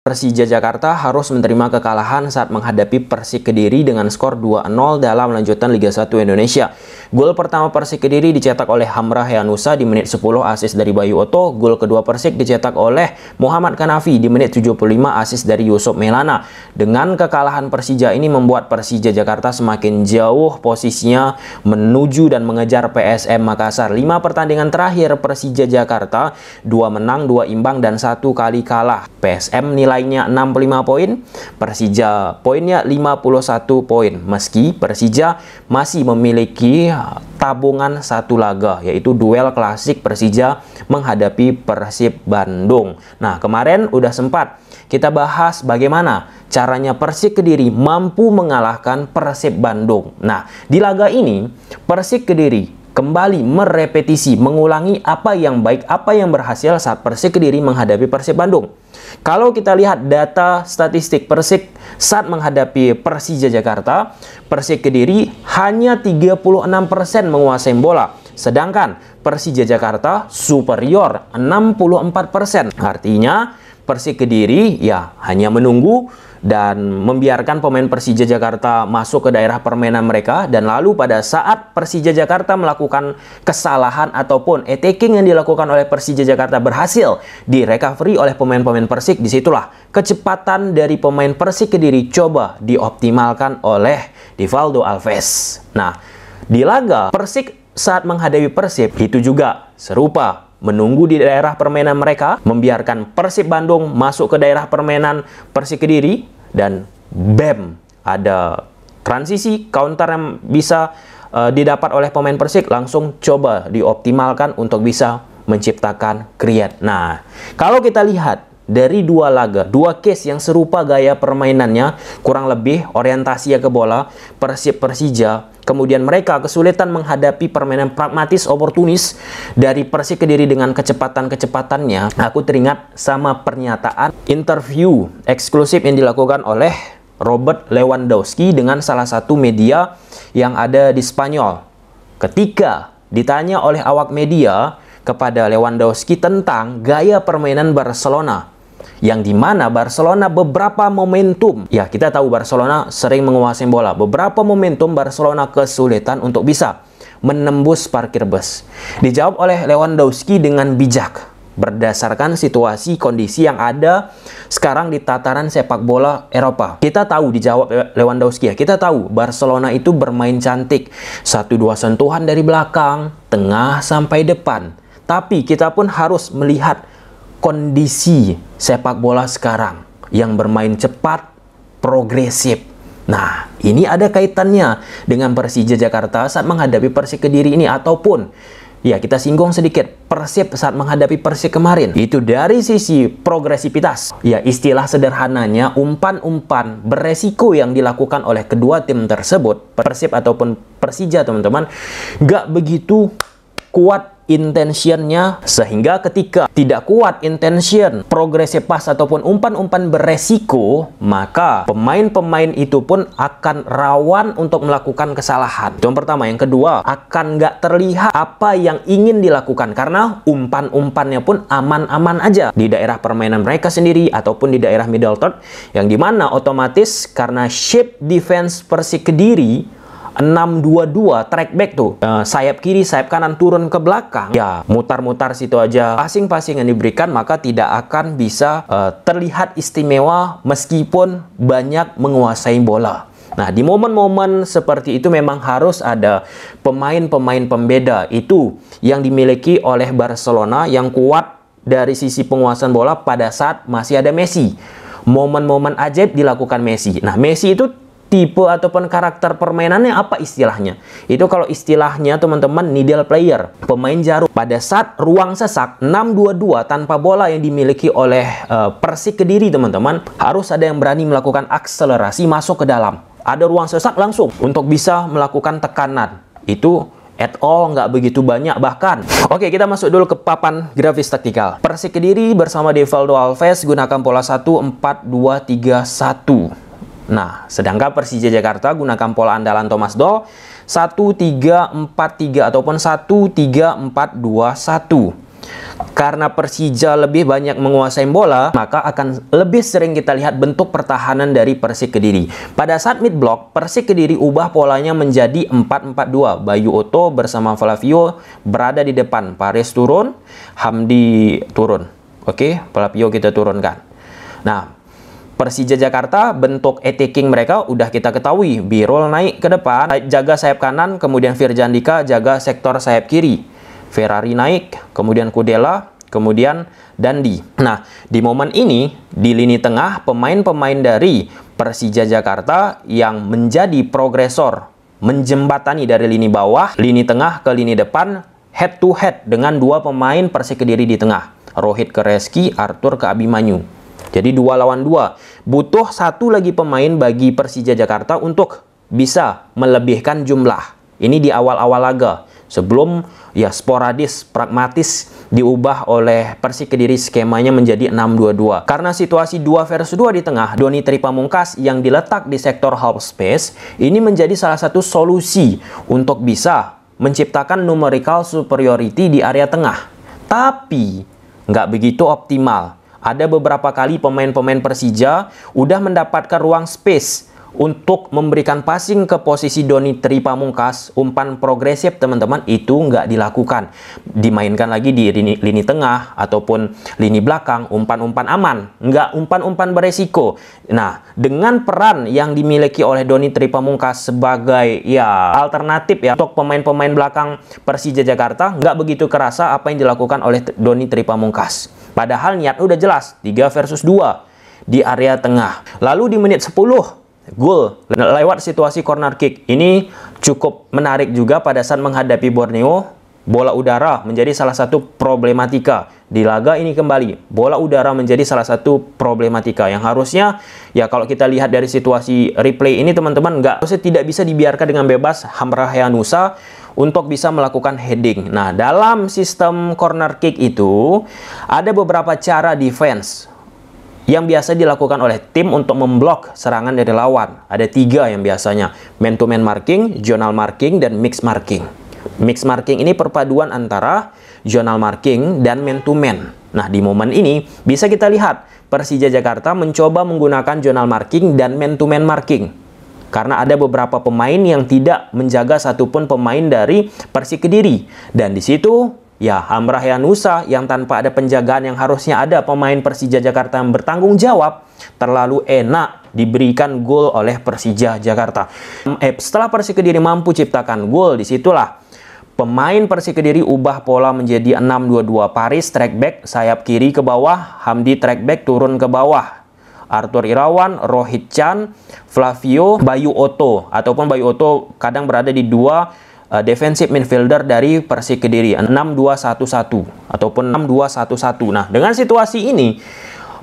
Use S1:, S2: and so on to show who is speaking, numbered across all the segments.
S1: Persija Jakarta harus menerima kekalahan saat menghadapi Persik Kediri dengan skor 2-0 dalam lanjutan Liga 1 Indonesia. Gol pertama Persik Kediri dicetak oleh Hamrah Yanusa di menit 10 asis dari Bayu Oto, gol kedua Persik dicetak oleh Muhammad Kanafi di menit 75 asis dari Yusuf Melana. Dengan kekalahan Persija ini membuat Persija Jakarta semakin jauh posisinya menuju dan mengejar PSM Makassar. Lima pertandingan terakhir Persija Jakarta, dua menang, dua imbang dan satu kali kalah. PSM nilai nilainya 65 poin, Persija poinnya 51 poin. Meski Persija masih memiliki uh, tabungan satu laga yaitu duel klasik Persija menghadapi Persib Bandung. Nah, kemarin udah sempat kita bahas bagaimana caranya Persik Kediri mampu mengalahkan Persib Bandung. Nah, di laga ini Persik Kediri kembali merepetisi, mengulangi apa yang baik, apa yang berhasil saat Persik Kediri menghadapi Persib Bandung. Kalau kita lihat data statistik Persik saat menghadapi Persija Jakarta, Persik Kediri hanya 36% menguasai bola. Sedangkan Persija Jakarta superior 64%. Artinya, Persik Kediri ya hanya menunggu dan membiarkan pemain Persija Jakarta masuk ke daerah permainan mereka dan lalu pada saat Persija Jakarta melakukan kesalahan ataupun attacking yang dilakukan oleh Persija Jakarta berhasil di recovery oleh pemain-pemain Persik disitulah kecepatan dari pemain Persik Kediri coba dioptimalkan oleh Divaldo Alves. Nah, di laga Persik saat menghadapi Persib itu juga serupa menunggu di daerah permainan mereka, membiarkan Persib Bandung masuk ke daerah permainan Persik Kediri, dan bam ada transisi counter yang bisa uh, didapat oleh pemain Persik langsung coba dioptimalkan untuk bisa menciptakan create. Nah, kalau kita lihat dari dua laga, dua case yang serupa gaya permainannya, kurang lebih orientasi ya ke bola, Persib Persija. Kemudian mereka kesulitan menghadapi permainan pragmatis oportunis dari Persik Kediri dengan kecepatan-kecepatannya. Aku teringat sama pernyataan interview eksklusif yang dilakukan oleh Robert Lewandowski dengan salah satu media yang ada di Spanyol. Ketika ditanya oleh awak media kepada Lewandowski tentang gaya permainan Barcelona yang dimana Barcelona beberapa momentum ya kita tahu Barcelona sering menguasai bola beberapa momentum Barcelona kesulitan untuk bisa menembus parkir bus dijawab oleh Lewandowski dengan bijak berdasarkan situasi kondisi yang ada sekarang di tataran sepak bola Eropa kita tahu dijawab Lewandowski ya kita tahu Barcelona itu bermain cantik satu dua sentuhan dari belakang tengah sampai depan tapi kita pun harus melihat kondisi sepak bola sekarang yang bermain cepat, progresif. Nah, ini ada kaitannya dengan Persija Jakarta saat menghadapi Persik Kediri ini ataupun Ya, kita singgung sedikit Persib saat menghadapi Persik kemarin. Itu dari sisi progresivitas. Ya, istilah sederhananya umpan-umpan beresiko yang dilakukan oleh kedua tim tersebut, Persib ataupun Persija, teman-teman, gak begitu kuat intentionnya sehingga ketika tidak kuat intention progresnya pas ataupun umpan-umpan beresiko maka pemain-pemain itu pun akan rawan untuk melakukan kesalahan itu yang pertama yang kedua akan nggak terlihat apa yang ingin dilakukan karena umpan-umpannya pun aman-aman aja di daerah permainan mereka sendiri ataupun di daerah middle third yang dimana otomatis karena shape defense Persik Kediri 622 track back tuh. Uh, sayap kiri, sayap kanan turun ke belakang. Ya, mutar-mutar situ aja. Passing-passing yang diberikan maka tidak akan bisa uh, terlihat istimewa meskipun banyak menguasai bola. Nah, di momen-momen seperti itu memang harus ada pemain-pemain pembeda itu yang dimiliki oleh Barcelona yang kuat dari sisi penguasaan bola pada saat masih ada Messi. Momen-momen ajaib dilakukan Messi. Nah, Messi itu tipe ataupun karakter permainannya apa istilahnya. Itu kalau istilahnya teman-teman needle player, pemain jarum. Pada saat ruang sesak 622 tanpa bola yang dimiliki oleh uh, Persik Kediri teman-teman, harus ada yang berani melakukan akselerasi masuk ke dalam. Ada ruang sesak langsung untuk bisa melakukan tekanan. Itu at all nggak begitu banyak bahkan. Oke, kita masuk dulu ke papan grafis taktikal. Persik Kediri bersama Devaldo Alves gunakan pola 1 4 2 3 1. Nah, sedangkan Persija Jakarta gunakan pola andalan Thomas Doll 1-3-4-3 ataupun 1-3-4-2-1. Karena Persija lebih banyak menguasai bola, maka akan lebih sering kita lihat bentuk pertahanan dari Persik Kediri. Pada saat mid block, Persik Kediri ubah polanya menjadi 4-4-2. Bayu Oto bersama Flavio berada di depan. Paris turun, Hamdi turun. Oke, Flavio kita turunkan. Nah, Persija Jakarta bentuk attacking mereka udah kita ketahui. Birol naik ke depan, jaga sayap kanan, kemudian Firjandika jaga sektor sayap kiri. Ferrari naik, kemudian Kudela, kemudian Dandi. Nah, di momen ini di lini tengah pemain-pemain dari Persija Jakarta yang menjadi progresor menjembatani dari lini bawah, lini tengah ke lini depan head to head dengan dua pemain Persik Kediri di tengah. Rohit ke Reski, Arthur ke Abimanyu. Jadi dua lawan dua. Butuh satu lagi pemain bagi Persija Jakarta untuk bisa melebihkan jumlah. Ini di awal-awal laga. Sebelum ya sporadis, pragmatis diubah oleh Persik Kediri skemanya menjadi 6-2-2. Karena situasi 2 versus 2 di tengah, Doni Tripamungkas yang diletak di sektor half space ini menjadi salah satu solusi untuk bisa menciptakan numerical superiority di area tengah. Tapi nggak begitu optimal ada beberapa kali pemain-pemain Persija udah mendapatkan ruang space untuk memberikan passing ke posisi Doni Tri Pamungkas, umpan progresif teman-teman itu nggak dilakukan. Dimainkan lagi di lini, lini tengah ataupun lini belakang, umpan-umpan aman, nggak umpan-umpan beresiko. Nah, dengan peran yang dimiliki oleh Doni Tri Pamungkas sebagai ya alternatif ya untuk pemain-pemain belakang Persija Jakarta, nggak begitu kerasa apa yang dilakukan oleh Doni Tri Pamungkas. Padahal niat udah jelas, 3 versus 2 di area tengah. Lalu di menit 10, gol lewat situasi corner kick. Ini cukup menarik juga pada saat menghadapi Borneo. Bola udara menjadi salah satu problematika di laga ini kembali, bola udara menjadi salah satu problematika yang harusnya ya kalau kita lihat dari situasi replay ini teman-teman nggak harusnya tidak bisa dibiarkan dengan bebas Hamrah Yanusa untuk bisa melakukan heading. Nah, dalam sistem corner kick itu ada beberapa cara defense yang biasa dilakukan oleh tim untuk memblok serangan dari lawan. Ada tiga yang biasanya, man-to-man -man marking, zonal marking, dan mix marking. Mix marking ini perpaduan antara zonal marking, dan man-to-man. Nah, di momen ini bisa kita lihat Persija Jakarta mencoba menggunakan zonal marking dan man-to-man marking. Karena ada beberapa pemain yang tidak menjaga satupun pemain dari Persik Kediri. Dan di situ, ya Hamrah Yanusa yang tanpa ada penjagaan yang harusnya ada pemain Persija Jakarta yang bertanggung jawab, terlalu enak diberikan gol oleh Persija Jakarta. Eh, setelah Persik Kediri mampu ciptakan gol, disitulah Pemain Persik Kediri ubah pola menjadi 6-2-2 Paris track back sayap kiri ke bawah, Hamdi track back turun ke bawah. Arthur Irawan, Rohit Chan, Flavio, Bayu Oto ataupun Bayu Oto kadang berada di dua uh, defensive midfielder dari Persik Kediri 6-2-1-1 ataupun 6-2-1-1. Nah, dengan situasi ini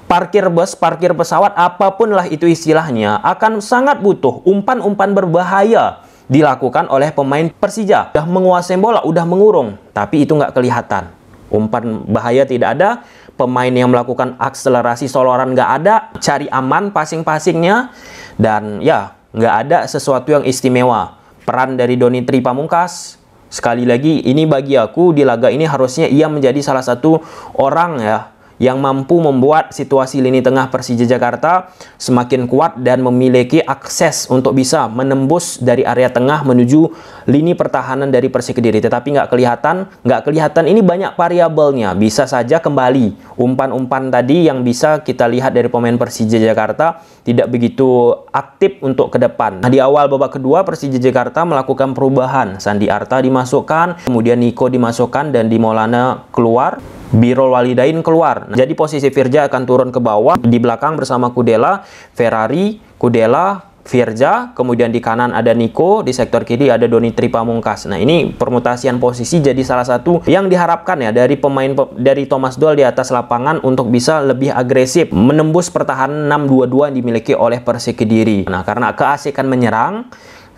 S1: parkir bus, parkir pesawat, apapunlah itu istilahnya akan sangat butuh umpan-umpan berbahaya dilakukan oleh pemain Persija. Udah menguasai bola, udah mengurung, tapi itu nggak kelihatan. Umpan bahaya tidak ada, pemain yang melakukan akselerasi soloran nggak ada, cari aman passing-passingnya, dan ya nggak ada sesuatu yang istimewa. Peran dari Doni Tri Pamungkas, sekali lagi ini bagi aku di laga ini harusnya ia menjadi salah satu orang ya yang mampu membuat situasi lini tengah Persija Jakarta semakin kuat dan memiliki akses untuk bisa menembus dari area tengah menuju lini pertahanan dari Persik Kediri. Tetapi nggak kelihatan, nggak kelihatan ini banyak variabelnya. Bisa saja kembali umpan-umpan tadi yang bisa kita lihat dari pemain Persija Jakarta tidak begitu aktif untuk ke depan. Nah, di awal babak kedua Persija Jakarta melakukan perubahan. Sandi Arta dimasukkan, kemudian Niko dimasukkan dan di Maulana keluar. Birol Walidain keluar. Nah, jadi posisi Virja akan turun ke bawah di belakang bersama Kudela, Ferrari, Kudela, Virja, kemudian di kanan ada Nico, di sektor kiri ada Doni Tripamungkas. Nah, ini permutasian posisi jadi salah satu yang diharapkan ya dari pemain dari Thomas Doll di atas lapangan untuk bisa lebih agresif menembus pertahanan 6-2-2 yang dimiliki oleh Persik Kediri. Nah, karena keasikan menyerang,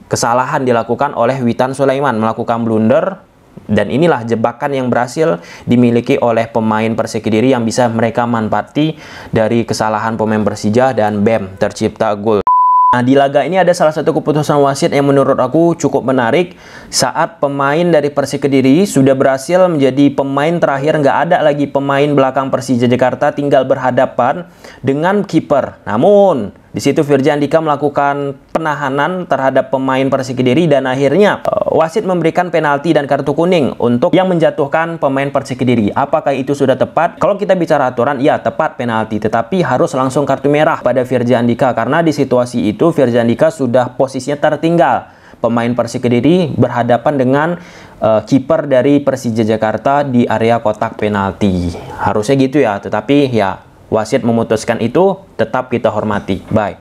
S1: kesalahan dilakukan oleh Witan Sulaiman melakukan blunder dan inilah jebakan yang berhasil dimiliki oleh pemain Persik Kediri yang bisa mereka manfaati dari kesalahan pemain Persija dan BEM tercipta gol. Nah, di laga ini ada salah satu keputusan wasit yang menurut aku cukup menarik saat pemain dari Persik Kediri sudah berhasil menjadi pemain terakhir nggak ada lagi pemain belakang Persija Jakarta tinggal berhadapan dengan kiper. Namun di situ Firja Andika melakukan penahanan terhadap pemain Persik Kediri dan akhirnya eh, wasit memberikan penalti dan kartu kuning untuk yang menjatuhkan pemain Persik Kediri. Apakah itu sudah tepat? Kalau kita bicara aturan, ya tepat penalti, tetapi harus langsung kartu merah pada Firja Andika karena di situasi itu Firja Andika sudah posisinya tertinggal. Pemain Persik Kediri berhadapan dengan uh, kiper dari Persija Jakarta di area kotak penalti. Harusnya gitu ya, tetapi ya wasit memutuskan itu tetap kita hormati. Bye.